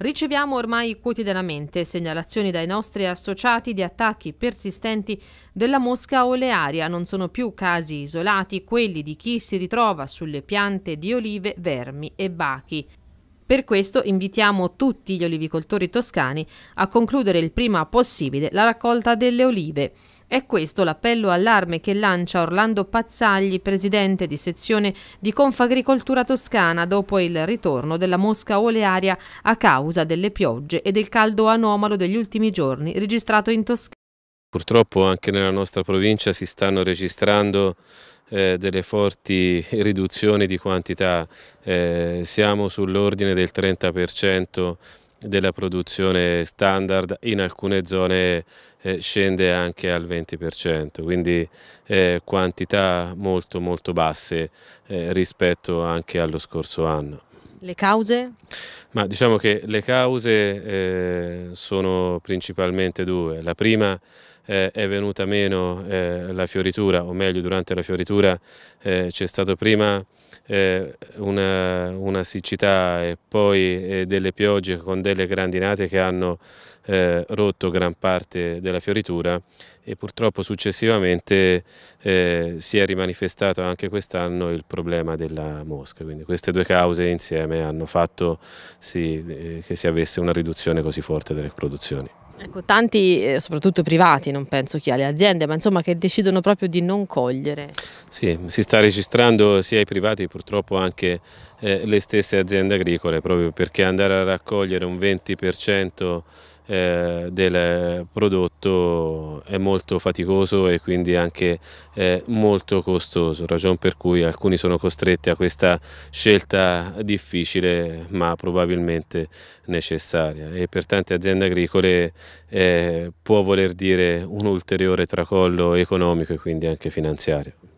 Riceviamo ormai quotidianamente segnalazioni dai nostri associati di attacchi persistenti della mosca olearia. Non sono più casi isolati quelli di chi si ritrova sulle piante di olive, vermi e bachi. Per questo invitiamo tutti gli olivicoltori toscani a concludere il prima possibile la raccolta delle olive. È questo l'appello allarme che lancia Orlando Pazzagli, presidente di sezione di Confagricoltura Toscana, dopo il ritorno della mosca olearia a causa delle piogge e del caldo anomalo degli ultimi giorni registrato in Toscana. Purtroppo anche nella nostra provincia si stanno registrando eh, delle forti riduzioni di quantità, eh, siamo sull'ordine del 30% della produzione standard in alcune zone eh, scende anche al 20%, quindi eh, quantità molto molto basse eh, rispetto anche allo scorso anno. Le cause? Ma diciamo che le cause sono principalmente due. La prima eh, è venuta meno eh, la fioritura, o meglio durante la fioritura eh, c'è stata prima eh, una, una, siccità e poi eh, delle piogge con delle grandinate che hanno eh, rotto gran parte della fioritura e purtroppo successivamente si è rimanifestato anche quest'anno il problema della mosca, quindi queste due cause insieme hanno fatto sì, che si avesse una riduzione così forte delle produzioni. Ecco, tanti, eh, soprattutto privati, non penso chi ha le aziende, ma insomma che decidono proprio di non cogliere. Sì, si sta registrando sia i privati purtroppo anche eh, le stesse aziende agricole, proprio perché andare a raccogliere un 20% eh, del prodotto è molto faticoso e quindi anche eh, molto costoso, ragion per cui alcuni sono costretti a questa scelta difficile ma probabilmente necessaria e per tante aziende agricole eh, può voler dire un ulteriore tracollo economico e quindi anche finanziario.